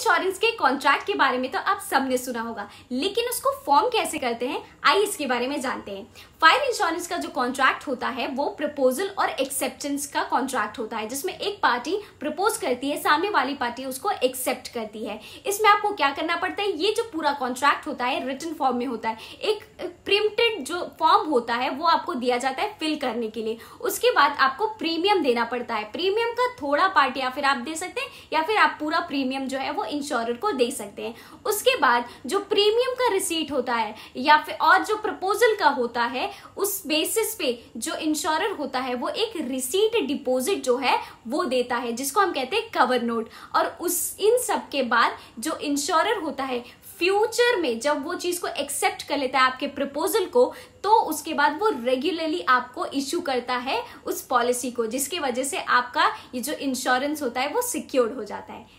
insurance के contract के बारे में तो आप सबने सुना होगा लेकिन उसको फॉर्म कैसे करते हैं आइए इसके बारे में जानते हैं फायर इंश्योरेंस का जो कॉन्ट्रैक्ट होता है वो प्रपोजल और एक्सेप्टेंस का कॉन्ट्रैक्ट होता है जिसमें एक पार्टी प्रपोज करती है सामने वाली पार्टी उसको एक्सेप्ट करती है इसमें आपको क्या करना पड़ता है ये जो पूरा कॉन्ट्रैक्ट होता है रिटर्न फॉर्म में होता है एक प्रिंटेड जो फॉर्म होता है वो आपको दिया जाता है फिल करने के लिए उसके बाद आपको प्रीमियम देना पड़ता है प्रीमियम का थोड़ा पार्ट या फिर आप दे सकते हैं या फिर आप पूरा प्रीमियम जो है वो इंश्योरर को दे सकते हैं उसके बाद जो प्रीमियम का रिसीट होता है या फिर और जो प्रपोजल का होता है उस बेसिस पे जो इंश्योरर होता है वो एक रिसीट डिपोजिट जो है वो देता है जिसको हम कहते हैं कवर नोट और उस इन सब के बाद जो इंश्योरर होता है फ्यूचर में जब वो चीज़ को एक्सेप्ट कर लेता है आपके प्रपोजल को तो उसके बाद वो रेगुलरली आपको इश्यू करता है उस पॉलिसी को जिसकी वजह से आपका ये जो इंश्योरेंस होता है वो सिक्योर्ड हो जाता है